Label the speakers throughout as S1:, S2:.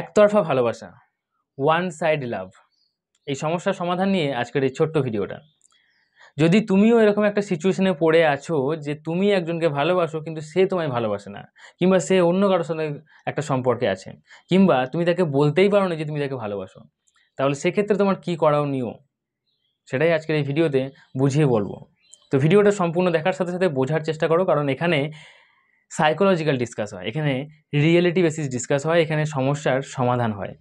S1: একতরফা ভালোবাসা one side love এই সমস্যার সমাধান নিয়ে আজকের এই ছোট্ট ভিডিওটা যদি তুমিও এরকম একটা সিচুয়েশনে পড়ে আছো যে তুমি একজনকে ভালোবাসো কিন্তু সে তোমায় ভালোবাসে না কিংবা সে অন্য কারোর সঙ্গে একটা সম্পর্কে আছে কিংবা তুমি তাকে বলতেই পারো না যে তুমি তাকে ভালোবাসো তাহলে সেক্ষেত্রে তোমার কী নিও সেটাই আজকের এই ভিডিওতে বুঝিয়ে বলবো তো ভিডিওটা সম্পূর্ণ দেখার সাথে সাথে বোঝার চেষ্টা করো কারণ এখানে সাইকোলজিক্যাল ডিসকাস হয় এখানে রিয়েলিটি বেসিস ডিসকাস হয় এখানে সমস্যার সমাধান হয়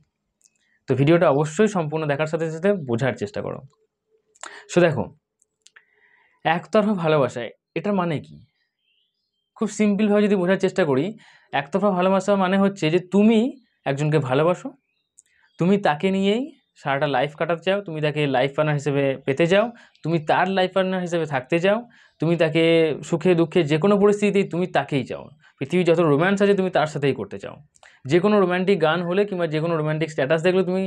S1: তো ভিডিওটা অবশ্যই সম্পূর্ণ দেখার সাথে সাথে বোঝার চেষ্টা করো সো দেখো একতরফা ভালোবাসায় এটার মানে কি খুব সিম্পলভাবে যদি বোঝার চেষ্টা করি একতরফা ভালোবাসা মানে হচ্ছে যে তুমি একজনকে ভালোবাসো তুমি তাকে নিয়েই সারাটা লাইফ কাটাতে চাও তুমি তাকে লাইফ পার্টনার হিসেবে পেতে চাও তুমি তার লাইফ পার্টনার হিসেবে থাকতে চাও তুমি তাকে সুখে দুঃখে যে কোনো পরিস্থিতিতেই তুমি তাকেই চাও পৃথিবী যত রোম্যান্স আছে তুমি তার সাথেই করতে চাও যে কোনো রোম্যান্টিক গান হলে কিংবা যে কোনো রোম্যান্টিক স্ট্যাটাস দেখলে তুমি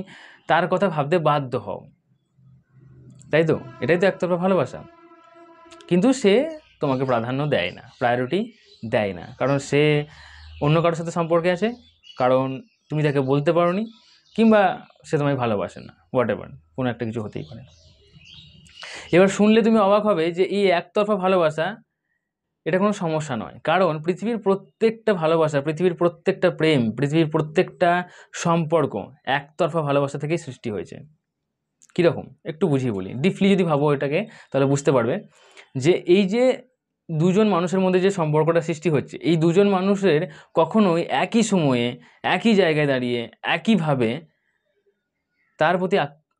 S1: তার কথা ভাবতে বাধ্য হও তাই তো এটাই তো একতরফা ভালোবাসা কিন্তু সে তোমাকে প্রাধান্য দেয় না প্রায়োরিটি দেয় না কারণ সে অন্য কারোর সাথে সম্পর্কে আছে কারণ তুমি তাকে বলতে পারো কিংবা সে তোমায় ভালোবাসে না হোয়াট এভার কোনো একটা কিছু হতেই পারে এবার শুনলে তুমি অবাক হবে যে এই একতরফা ভালোবাসা এটা কোনো সমস্যা নয় কারণ পৃথিবীর প্রত্যেকটা ভালোবাসা পৃথিবীর প্রত্যেকটা প্রেম পৃথিবীর প্রত্যেকটা সম্পর্ক একতরফা ভালোবাসা থেকেই সৃষ্টি হয়েছে কীরকম একটু বুঝিয়ে বলি ডিপলি যদি ভাবো এটাকে তাহলে বুঝতে পারবে যে এই যে দুজন মানুষের মধ্যে যে সম্পর্কটা সৃষ্টি হচ্ছে এই দুজন মানুষের কখনোই একই সময়ে একই জায়গায় দাঁড়িয়ে একইভাবে তার প্রতি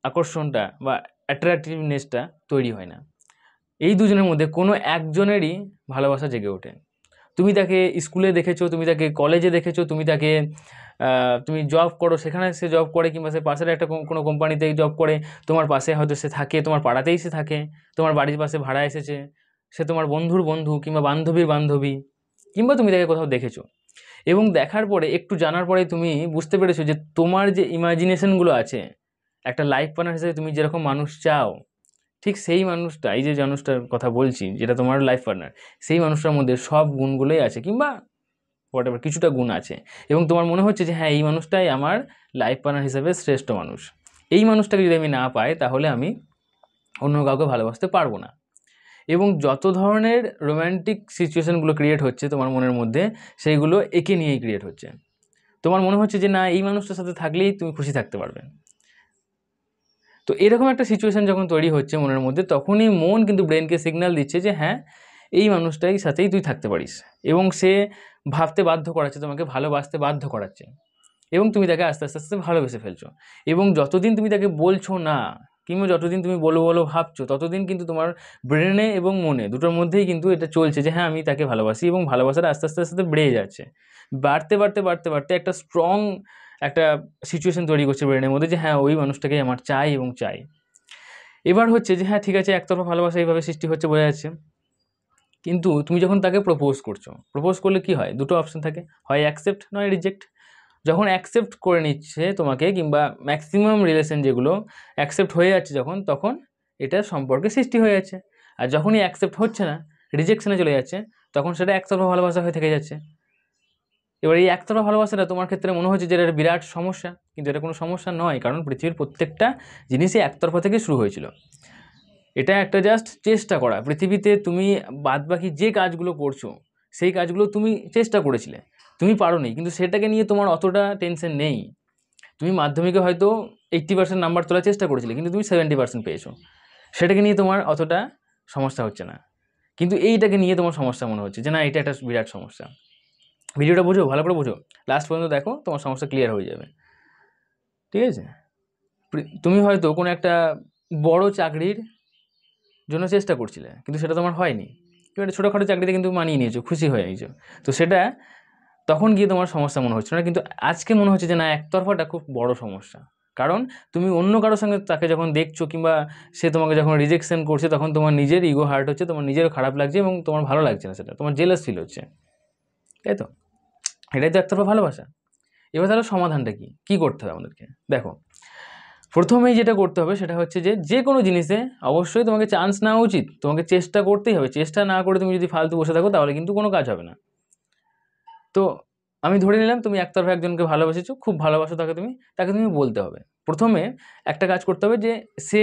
S1: আকর্ষণটা বা অ্যাট্রাক্টিভনেসটা তৈরি হয় না এই দুজনের মধ্যে কোনো একজনেরই ভালোবাসা জেগে ওঠে তুমি তাকে স্কুলে দেখেছো তুমি তাকে কলেজে দেখেছো তুমি তাকে তুমি জব করো সেখানে সে জব করে কিংবা সে পাশের একটা কোনো কোম্পানিতে জব করে তোমার পাশে হয়তো সে থাকে তোমার পাড়াতেই সে থাকে তোমার বাড়ির পাশে ভাড়া এসেছে সে তোমার বন্ধুর বন্ধু কিংবা বান্ধবীর বান্ধবী কিংবা তুমি তাকে কোথাও দেখেছো এবং দেখার পরে একটু জানার পরে তুমি বুঝতে পেরেছো যে তোমার যে ইমাজিনেশনগুলো আছে একটা লাইফ পার্টনার হিসেবে তুমি যেরকম মানুষ চাও ঠিক সেই মানুষটা এই যে মানুষটার কথা বলছি যেটা তোমার লাইফ পার্টনার সেই মানুষটার মধ্যে সব গুণগুলোই আছে কিংবা হোয়াট এভার কিছুটা গুণ আছে এবং তোমার মনে হচ্ছে যে হ্যাঁ এই মানুষটাই আমার লাইফ পার্টনার হিসেবে শ্রেষ্ঠ মানুষ এই মানুষটাকে যদি আমি না পাই তাহলে আমি অন্য কাউকে ভালোবাসতে পারবো না এবং যত ধরনের রোম্যান্টিক সিচুয়েশানগুলো ক্রিয়েট হচ্ছে তোমার মনের মধ্যে সেইগুলো একে নিয়েই ক্রিয়েট হচ্ছে তোমার মনে হচ্ছে যে না এই মানুষটার সাথে থাকলেই তুমি খুশি থাকতে পারবে তো এরকম একটা সিচুয়েশান যখন তৈরি হচ্ছে মনের মধ্যে তখনই মন কিন্তু ব্রেনকে সিগন্যাল দিচ্ছে যে হ্যাঁ এই মানুষটাই সাথেই তুই থাকতে পারিস এবং সে ভাবতে বাধ্য করাচ্ছে তোমাকে ভালোবাসতে বাধ্য করাচ্ছে এবং তুমি তাকে আস্তে আস্তে আস্তে ভালোবেসে ফেলছো এবং যতদিন তুমি তাকে বলছো না কিংবা যতদিন তুমি বলো বলো ভাবছো ততদিন কিন্তু তোমার ব্রেনে এবং মনে দুটোর মধ্যেই কিন্তু এটা চলছে যে হ্যাঁ আমি তাকে ভালোবাসি এবং ভালোবাসাটা আস্তে আস্তে আস্তে বেড়ে যাচ্ছে বাড়তে বাড়তে বাড়তে বাড়তে একটা স্ট্রং একটা সিচুয়েশন তৈরি করছে ব্রেনের মধ্যে যে হ্যাঁ ওই মানুষটাকে আমার চাই এবং চাই এবার হচ্ছে যে হ্যাঁ ঠিক আছে একতরফা ভালোবাসা এইভাবে সৃষ্টি হচ্ছে বোঝা যাচ্ছে কিন্তু তুমি যখন তাকে প্রপোজ করছো প্রপোজ করলে কি হয় দুটো অপশন থাকে হয় অ্যাকসেপ্ট নয় রিজেক্ট যখন অ্যাকসেপ্ট করে নিচ্ছে তোমাকে কিংবা ম্যাক্সিমাম রিলেশন যেগুলো অ্যাকসেপ্ট হয়ে যাচ্ছে যখন তখন এটা সম্পর্কে সৃষ্টি হয়ে যাচ্ছে আর যখনই অ্যাকসেপ্ট হচ্ছে না রিজেকশনে চলে যাচ্ছে তখন সেটা একতরফা ভালোবাসা হয়ে থেকে যাচ্ছে এবার এই একতরফা ভালোবাসাটা তোমার ক্ষেত্রে মনে হচ্ছে যে এটা বিরাট সমস্যা কিন্তু এটা কোনো সমস্যা নয় কারণ পৃথিবীর প্রত্যেকটা জিনিসই একতরফা থেকে শুরু হয়েছিল এটা একটা জাস্ট চেষ্টা করা পৃথিবীতে তুমি বাদবাকি যে কাজগুলো করছো সেই কাজগুলো তুমি চেষ্টা করেছিলে তুমি পারো নি কিন্তু সেটাকে নিয়ে তোমার অতটা টেনশন নেই তুমি মাধ্যমিকে হয়তো এইট্টি পার্সেন্ট নাম্বার তোলার চেষ্টা করেছিলে কিন্তু তুমি সেভেন্টি পার্সেন্ট পেয়েছো সেটাকে নিয়ে তোমার অতটা সমস্যা হচ্ছে না কিন্তু এইটাকে নিয়ে তোমার সমস্যা মনে হচ্ছে যে না এটা একটা বিরাট সমস্যা ভিডিওটা বোঝো ভালো করে বোঝো লাস্ট পর্যন্ত দেখো তোমার সমস্যা ক্লিয়ার হয়ে যাবে ঠিক আছে তুমি হয়তো কোনো একটা বড় চাকরির জন্য চেষ্টা করছিলে কিন্তু সেটা তোমার হয়নি তুমি একটা ছোটোখাটো চাকরিতে কিন্তু মানিয়ে নিয়েছো খুশি হয়ে নিয়েছো তো সেটা তখন গিয়ে তোমার সমস্যা মনে হচ্ছে না কিন্তু আজকে মনে হচ্ছে যে না একতরফাটা খুব বড় সমস্যা কারণ তুমি অন্য কারোর সঙ্গে তাকে যখন দেখছো কিংবা সে তোমাকে যখন রিজেকশন করছে তখন তোমার নিজের ইগো হার্ট হচ্ছে তোমার নিজেরও খারাপ লাগছে এবং তোমার ভালো লাগছে না সেটা তোমার জেলাস ফিল হচ্ছে তাই তো এটাই তো একতরফা ভালোবাসা এবার তাহলে সমাধানটা কি কি করতে হবে আমাদেরকে দেখো প্রথমেই যেটা করতে হবে সেটা হচ্ছে যে যে কোনো জিনিসে অবশ্যই তোমাকে চান্স নেওয়া উচিত তোমাকে চেষ্টা করতেই হবে চেষ্টা না করে তুমি যদি ফালতু বসে থাকো তাহলে কিন্তু কোনো কাজ হবে না তো আমি ধরে নিলাম তুমি একতরফা একজনকে ভালোবেসেছো খুব ভালোবাসো তাকে তুমি তাকে তুমি বলতে হবে প্রথমে একটা কাজ করতে হবে যে সে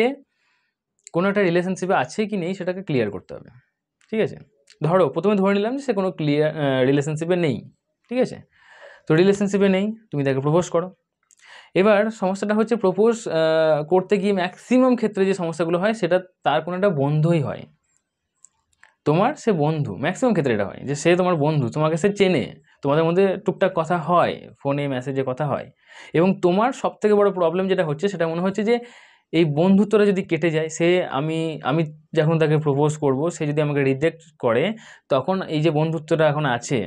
S1: কোনো একটা রিলেশনশিপে আছে কি নেই সেটাকে ক্লিয়ার করতে হবে ঠিক আছে ধরো প্রথমে ধরে নিলাম যে সে কোনো ক্লিয়ার রিলেশনশিপে নেই ঠিক আছে তো রিলেশনশিপে নেই তুমি তাকে প্রপোজ করো এবার সমস্যাটা হচ্ছে প্রপোজ করতে গিয়ে ম্যাক্সিমাম ক্ষেত্রে যে সমস্যাগুলো হয় সেটা তার কোনো একটা বন্ধুই হয় তোমার সে বন্ধু ম্যাক্সিমাম ক্ষেত্রে এটা হয় যে সে তোমার বন্ধু তোমাকে সে চেনে তোমাদের মধ্যে টুকটাক কথা হয় ফোনে মেসেজে কথা হয় এবং তোমার সবথেকে বড় প্রবলেম যেটা হচ্ছে সেটা মনে হচ্ছে যে এই বন্ধুত্বটা যদি কেটে যায় সে আমি আমি যখন তাকে প্রপোজ করব সে যদি আমাকে রিজেক্ট করে তখন এই যে বন্ধুত্বটা এখন আছে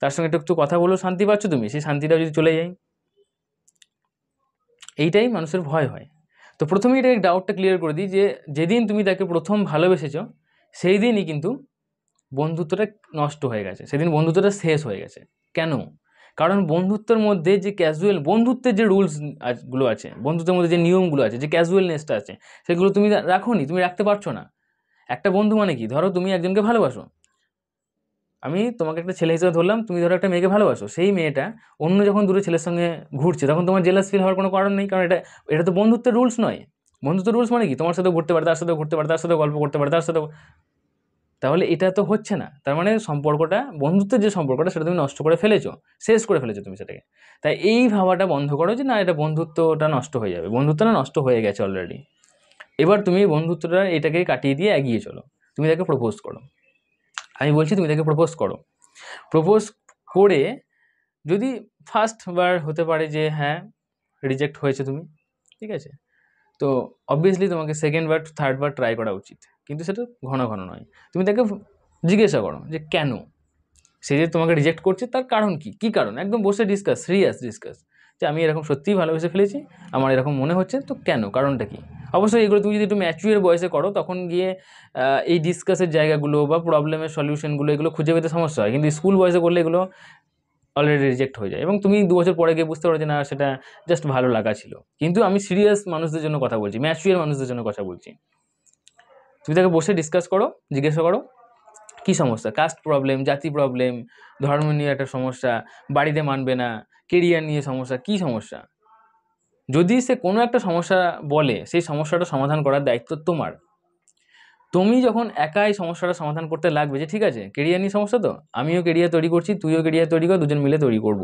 S1: তার সঙ্গে একটু কথা বলেও শান্তি পাচ্ছ তুমি সেই শান্তিটাও যদি চলে যায় এইটাই মানুষের ভয় হয় তো প্রথমেই এটাকে ডাউটটা ক্লিয়ার করে দিই যে যেদিন তুমি তাকে প্রথম ভালোবেসেছ সেই দিনই কিন্তু বন্ধুত্বটা নষ্ট হয়ে গেছে সেদিন বন্ধুত্বটা শেষ হয়ে গেছে কেন কারণ বন্ধুত্বের মধ্যে যে ক্যাজুয়াল বন্ধুত্বের যে রুলস গুলো আছে বন্ধুত্বের মধ্যে যে নিয়মগুলো আছে যে ক্যাজুয়ালনেসটা আছে সেগুলো তুমি রাখো নি তুমি রাখতে পারছো না একটা বন্ধু মানে কি ধরো তুমি একজনকে ভালোবাসো আমি তোমাকে একটা ছেলে হিসেবে ধরলাম তুমি ধরো একটা মেয়েকে ভালোবাসো সেই মেয়েটা অন্য যখন দূরে ছেলের সঙ্গে ঘুরছে তখন তোমার জেলাস ফিল হওয়ার কোনো কারণ নেই কারণ এটা এটা তো বন্ধুত্বের রুলস নয় বন্ধুত্ব রুলস মানে কি তোমার সাথে ঘুরতে পারে তার সাথে ঘুরতে পারে তার সাথে গল্প করতে পারে তার সাথে তাহলে এটা তো হচ্ছে না তার মানে সম্পর্কটা বন্ধুত্বের যে সম্পর্কটা সেটা তুমি নষ্ট করে ফেলেছো শেষ করে ফেলেছো তুমি সেটাকে তাই এই ভাবাটা বন্ধ করো যে না এটা বন্ধুত্বটা নষ্ট হয়ে যাবে বন্ধুত্বটা নষ্ট হয়ে গেছে অলরেডি এবার তুমি বন্ধুত্বটা এটাকে কাটিয়ে দিয়ে এগিয়ে চলো তুমি তাকে প্রপোজ করো আমি বলছি তুমি তাকে প্রপোজ করো প্রপোজ করে যদি ফার্স্ট বার হতে পারে যে হ্যাঁ রিজেক্ট হয়েছে তুমি ঠিক আছে তো অবভিয়াসলি তোমাকে সেকেন্ড বার থার্ড বার ট্রাই করা উচিত কিন্তু সেটা ঘন ঘন নয় তুমি তাকে জিজ্ঞাসা করো যে কেন সে যে তোমাকে রিজেক্ট করছে তার কারণ কি কি কারণ একদম বসে ডিসকাস সিরিয়াস ডিসকাস যে আমি এরকম সত্যিই ভালোবেসে ফেলেছি আমার এরকম মনে হচ্ছে তো কেন কারণটা কি অবশ্যই এগুলো তুমি যদি একটু ম্যাচুয়ার বয়সে করো তখন গিয়ে এই ডিসকাসের জায়গাগুলো বা প্রবলেমের সলিউশনগুলো এগুলো খুঁজে পেতে সমস্যা হয় কিন্তু স্কুল বয়সে করলে এগুলো অলরেডি রিজেক্ট হয়ে যায় এবং তুমি দু বছর পরে গিয়ে বুঝতে পারো যে না সেটা জাস্ট ভালো লাগা ছিল কিন্তু আমি সিরিয়াস মানুষদের জন্য কথা বলছি ম্যাচুয়ার মানুষদের জন্য কথা বলছি তুমি তাকে বসে ডিসকাস করো জিজ্ঞাসা করো কী সমস্যা কাস্ট প্রবলেম জাতি প্রবলেম ধর্ম নিয়ে একটা সমস্যা বাড়িতে মানবে না কেরিয়ার নিয়ে সমস্যা কী সমস্যা যদি সে কোনো একটা সমস্যা বলে সেই সমস্যাটা সমাধান করার দায়িত্ব তোমার তুমি যখন একাই সমস্যাটা সমাধান করতে লাগবে যে ঠিক আছে কেরিয়ার নিয়ে সমস্যা তো আমিও কেরিয়ার তৈরি করছি তুইও কেরিয়ার তৈরি কর দুজন মিলে তৈরি করব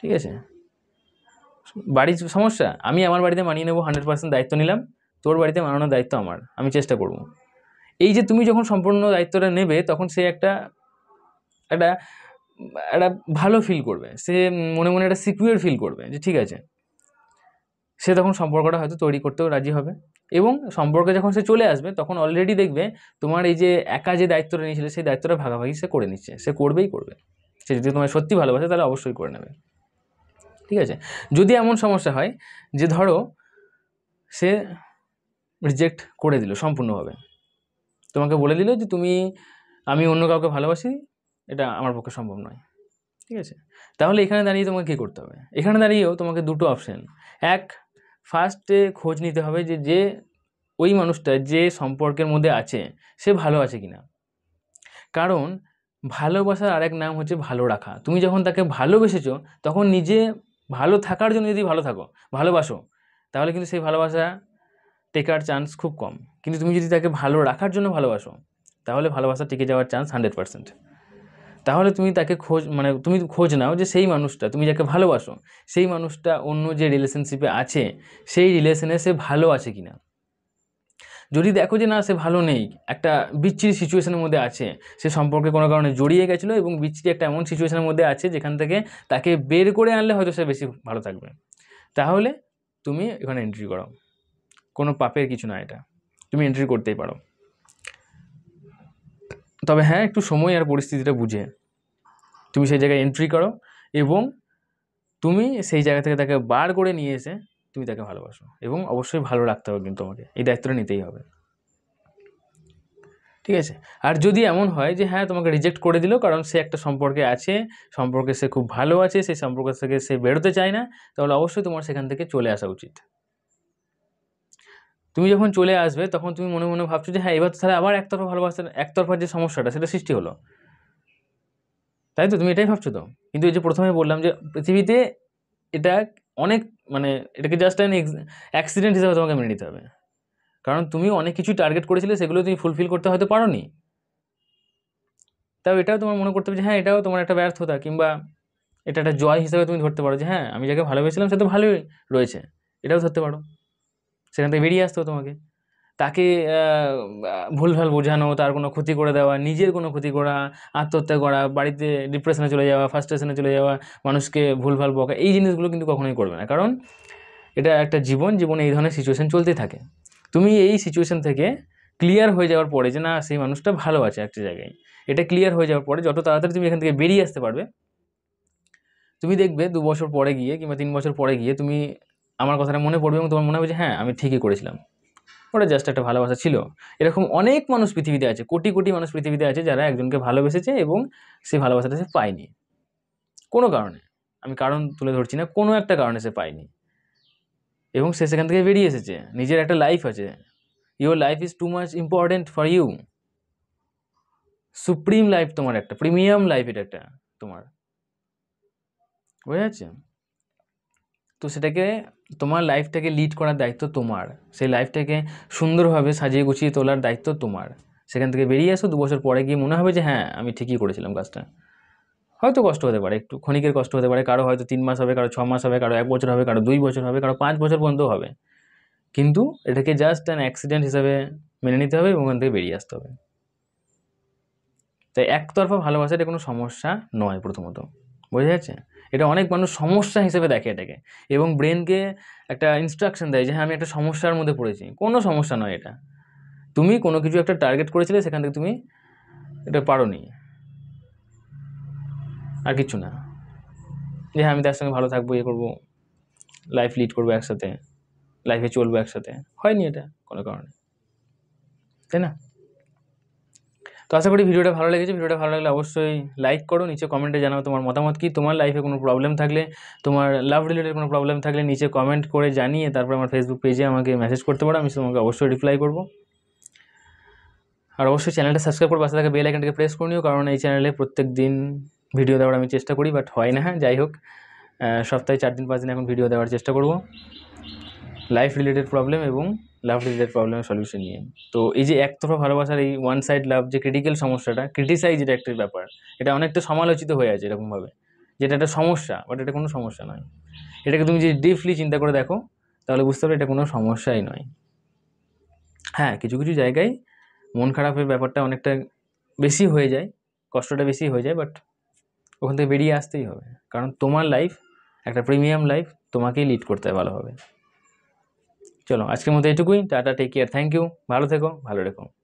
S1: ঠিক আছে বাড়ির সমস্যা আমি আমার বাড়িতে মানিয়ে নেবো হান্ড্রেড পার্সেন্ট দায়িত্ব নিলাম তোর বাড়িতে মানানোর দায়িত্ব আমার আমি চেষ্টা করব এই যে তুমি যখন সম্পূর্ণ দায়িত্বটা নেবে তখন সে একটা একটা একটা ভালো ফিল করবে সে মনে মনে একটা সিকিউর ফিল করবে যে ঠিক আছে সে তখন সম্পর্কটা হয়তো তৈরি করতেও রাজি হবে এবং সম্পর্কে যখন সে চলে আসবে তখন অলরেডি দেখবে তোমার এই যে একা যে দায়িত্বটা নিয়েছিলে সেই দায়িত্বটা ভাগাভাগি সে করে নিচ্ছে সে করবেই করবে সে যদি তোমার সত্যি ভালোবাসে তাহলে অবশ্যই করে নেবে ঠিক আছে যদি এমন সমস্যা হয় যে ধরো সে রিজেক্ট করে দিল সম্পূর্ণভাবে তোমাকে বলে দিল যে তুমি আমি অন্য কাউকে ভালোবাসি এটা আমার পক্ষে সম্ভব নয় ঠিক আছে তাহলে এখানে দাঁড়িয়ে তোমাকে কী করতে হবে এখানে দাঁড়িয়েও তোমাকে দুটো অপশান এক ফার্স্টে খোঁজ নিতে হবে যে যে ওই মানুষটা যে সম্পর্কের মধ্যে আছে সে ভালো আছে কি না কারণ ভালোবাসার আরেক নাম হচ্ছে ভালো রাখা তুমি যখন তাকে ভালোবেসেছো তখন নিজে ভালো থাকার জন্য যদি ভালো থাকো ভালোবাসো তাহলে কিন্তু সেই ভালোবাসা টেকার চান্স খুব কম কিন্তু তুমি যদি তাকে ভালো রাখার জন্য ভালোবাসো তাহলে ভালোবাসা টিকে যাওয়ার চান্স হান্ড্রেড পার্সেন্ট তাহলে তুমি তাকে খোঁজ মানে তুমি খোঁজ নাও যে সেই মানুষটা তুমি যাকে ভালোবাসো সেই মানুষটা অন্য যে রিলেশনশিপে আছে সেই রিলেশনে সে ভালো আছে কি না যদি দেখো যে না সে ভালো নেই একটা বিচ্ছিরি সিচুয়েশনের মধ্যে আছে সে সম্পর্কে কোনো কারণে জড়িয়ে গেছিলো এবং বিচ্ছিরি একটা এমন সিচুয়েশনের মধ্যে আছে যেখান থেকে তাকে বের করে আনলে হয়তো সে বেশি ভালো থাকবে তাহলে তুমি এখানে এন্ট্রি করো কোনো পাপের কিছু না এটা তুমি এন্ট্রি করতেই পারো তবে হ্যাঁ একটু সময় আর পরিস্থিতিটা বুঝে তুমি সেই জায়গায় এন্ট্রি করো এবং তুমি সেই জায়গা থেকে তাকে বার করে নিয়ে এসে তুমি তাকে ভালোবাসো এবং অবশ্যই ভালো রাখতে হবে কিন্তু তোমাকে এই দায়িত্বটা নিতেই হবে ঠিক আছে আর যদি এমন হয় যে হ্যাঁ তোমাকে রিজেক্ট করে দিল কারণ সে একটা সম্পর্কে আছে সম্পর্কে সে খুব ভালো আছে সেই সম্পর্ক থেকে সে বেরোতে চায় না তাহলে অবশ্যই তোমার সেখান থেকে চলে আসা উচিত তুমি যখন চলে আসবে তখন তুমি মনে মনে ভাবছো যে হ্যাঁ এবার তো তাহলে আবার একতরফা ভালোবাসার একতরফার যে সমস্যাটা সেটা সৃষ্টি হলো তাই তো তুমি এটাই ভাবছো তো কিন্তু এই যে প্রথমে বললাম যে পৃথিবীতে এটা অনেক মানে এটাকে জাস্ট অ্যান অ্যাক্সিডেন্ট হিসাবে তোমাকে মেনে নিতে হবে কারণ তুমি অনেক কিছু টার্গেট করেছিলে সেগুলো তুমি ফুলফিল করতে হয়তো পারো নি তাও এটাও তোমার মনে করতে হবে যে হ্যাঁ এটাও তোমার একটা ব্যর্থতা কিংবা এটা একটা জয় হিসাবে তুমি ধরতে পারো যে হ্যাঁ আমি যাকে ভালোবেসেছিলাম সে তো ভালোই রয়েছে এটাও ধরতে পারো সেখান থেকে বেরিয়ে আসতো তোমাকে তাকে ভুলভাল বোঝানো তার কোনো ক্ষতি করে দেওয়া নিজের কোনো ক্ষতি করা আত্মহত্যা করা বাড়িতে ডিপ্রেশনে চলে যাওয়া ফার্স্ট্রেশনে চলে যাওয়া মানুষকে ভুলভাল বকা এই জিনিসগুলো কিন্তু কখনোই করবে না কারণ এটা একটা জীবন জীবনে এই ধরনের সিচুয়েশান চলতে থাকে তুমি এই সিচুয়েশান থেকে ক্লিয়ার হয়ে যাওয়ার পরে যে না সেই মানুষটা ভালো আছে একটা জায়গায় এটা ক্লিয়ার হয়ে যাওয়ার পরে যত তাড়াতাড়ি তুমি এখান থেকে বেরিয়ে আসতে পারবে তুমি দেখবে দু বছর পরে গিয়ে কিংবা তিন বছর পরে গিয়ে তুমি আমার কথাটা মনে পড়বে এবং তোমার মনে হবে যে হ্যাঁ আমি ঠিকই করেছিলাম ওটা জাস্ট একটা ভালোবাসা ছিল এরকম অনেক মানুষ পৃথিবীতে আছে কোটি কোটি মানুষ পৃথিবীতে আছে যারা একজনকে ভালোবেসেছে এবং সেই ভালোবাসাটা সে পায়নি কোনো কারণে আমি কারণ তুলে ধরছি না কোনো একটা কারণে সে পায়নি এবং সে সেখান থেকে বেরিয়ে এসেছে নিজের একটা লাইফ আছে your life is too much important for you supreme life তোমার একটা প্রিমিয়াম লাইফ এটা একটা তোমার বোঝা যাচ্ছে তো সেটাকে তোমার লাইফটাকে লিড করার দায়িত্ব তোমার সেই লাইফটাকে সুন্দরভাবে সাজিয়ে গুছিয়ে তোলার দায়িত্ব তোমার সেখান থেকে বেরিয়ে আসো দু বছর পরে গিয়ে মনে হবে যে হ্যাঁ আমি ঠিকই করেছিলাম কাজটা হয়তো কষ্ট হতে পারে একটু ক্ষণিকের কষ্ট হতে পারে কারো হয়তো তিন মাস হবে কারো ছ মাস হবে কারো এক বছর হবে কারো দুই বছর হবে কারো পাঁচ বছর পর্যন্ত হবে কিন্তু এটাকে জাস্ট অ্যান অ্যাক্সিডেন্ট হিসাবে মেনে নিতে হবে এবং ওখান থেকে বেরিয়ে আসতে হবে তাই একতরফা ভালোবাসা এটা কোনো সমস্যা নয় প্রথমত বোঝা যাচ্ছে এটা অনেক মানুষ সমস্যা হিসেবে দেখে এটাকে এবং ব্রেনকে একটা ইনস্ট্রাকশন দেয় যে হ্যাঁ আমি একটা সমস্যার মধ্যে পড়েছি কোনো সমস্যা নয় এটা তুমি কোনো কিছু একটা টার্গেট করেছিলে সেখান থেকে তুমি এটা পারো নি আর কিছু না যে হ্যাঁ আমি তার সঙ্গে ভালো থাকবো ইয়ে করবো লাইফ লিড করবো একসাথে লাইফে চলবো একসাথে হয়নি এটা কোনো কারণে তাই না তো আশা করি ভিডিওটা ভালো লেগেছে ভিডিওটা ভালো লাগলে অবশ্যই লাইক করো নিচে কমেন্টে জানাও তোমার মতামত কি তোমার লাইফে কোনো প্রবলেম থাকলে তোমার লাভ রিলেটেড কোনো প্রবলেম থাকলে নিচে কমেন্ট করে জানিয়ে তারপর আমার ফেসবুক পেজে আমাকে মেসেজ করতে পারো আমি তোমাকে অবশ্যই রিপ্লাই করবো আর অবশ্যই চ্যানেলটা সাবস্ক্রাইব করে পাশে থাকে বেল আইকনটাকে প্রেস করে নিও কারণ এই চ্যানেলে প্রত্যেক দিন ভিডিও দেওয়ার আমি চেষ্টা করি বাট হয় না হ্যাঁ যাই হোক সপ্তাহে চার দিন পাঁচ দিন এখন ভিডিও দেওয়ার চেষ্টা করব লাইফ রিলেটেড প্রবলেম এবং লাভ রিলেটেড প্রবলেমের সলিউশন নিয়ে তো এই যে একতরফা ভালোবাসার এই ওয়ান সাইড লাভ যে ক্রিটিক্যাল সমস্যাটা ক্রিটিসাইজ এটা একটা ব্যাপার এটা অনেকটা সমালোচিত হয়ে আছে এরকমভাবে যেটা একটা সমস্যা বাট এটা কোনো সমস্যা নয় এটাকে তুমি যদি ডিপলি চিন্তা করে দেখো তাহলে বুঝতে পারো এটা কোনো সমস্যাই নয় হ্যাঁ কিছু কিছু জায়গায় মন খারাপের ব্যাপারটা অনেকটা বেশি হয়ে যায় কষ্টটা বেশি হয়ে যায় বাট ওখান থেকে বেরিয়ে আসতেই হবে কারণ তোমার লাইফ একটা প্রিমিয়াম লাইফ তোমাকেই লিড করতে হয় ভালোভাবে চলো আজকের মধ্যে এটুকুই tata take care thank you ভালো থেকো ভালো রেখো